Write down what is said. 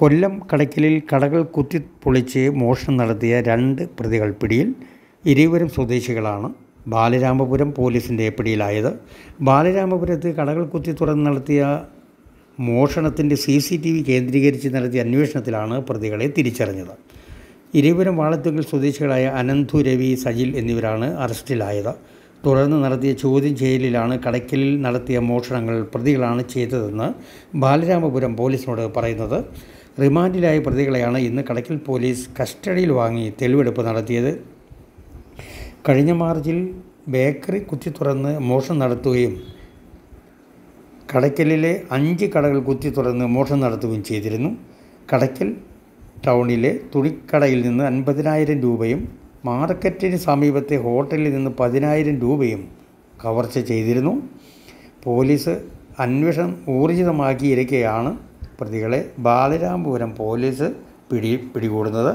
കൊല്ലം കടയ്ക്കലിൽ കടകൾ കുത്തി പൊളിച്ച് മോഷണം നടത്തിയ രണ്ട് പ്രതികൾ പിടിയിൽ ഇരുവരും സ്വദേശികളാണ് ബാലരാമപുരം പോലീസിൻ്റെ പിടിയിലായത് ബാലരാമപുരത്ത് കടകൾ കുത്തി തുറന്ന് നടത്തിയ മോഷണത്തിൻ്റെ സി സി ടി വി കേന്ദ്രീകരിച്ച് നടത്തിയ അന്വേഷണത്തിലാണ് പ്രതികളെ തിരിച്ചറിഞ്ഞത് ഇരുവരും വാളത്തുങ്കൽ സ്വദേശികളായ അനന്തു രവി സജിൽ എന്നിവരാണ് അറസ്റ്റിലായത് തുടർന്ന് നടത്തിയ ചോദ്യം ചെയ്യലിലാണ് കടയ്ക്കലിൽ നടത്തിയ മോഷണങ്ങൾ പ്രതികളാണ് ചെയ്തതെന്ന് ബാലരാമപുരം പോലീസിനോട് പറയുന്നത് റിമാൻഡിലായ പ്രതികളെയാണ് ഇന്ന് കടക്കൽ പോലീസ് കസ്റ്റഡിയിൽ വാങ്ങി തെളിവെടുപ്പ് നടത്തിയത് കഴിഞ്ഞ മാർച്ചിൽ ബേക്കറി കുത്തി തുറന്ന് മോഷണം നടത്തുകയും കടയ്ക്കലിലെ അഞ്ച് കടകൾ കുത്തി തുറന്ന് മോഷണം നടത്തുകയും ചെയ്തിരുന്നു കടയ്ക്കൽ ടൗണിലെ തുണിക്കടയിൽ നിന്ന് അൻപതിനായിരം രൂപയും മാർക്കറ്റിന് സമീപത്തെ ഹോട്ടലിൽ നിന്ന് പതിനായിരം രൂപയും കവർച്ച ചെയ്തിരുന്നു പോലീസ് അന്വേഷണം ഊർജിതമാക്കിയിരിക്കുകയാണ് പ്രതികളെ ബാലരാംപുരം പോലീസ് പിടി പിടികൂടുന്നത്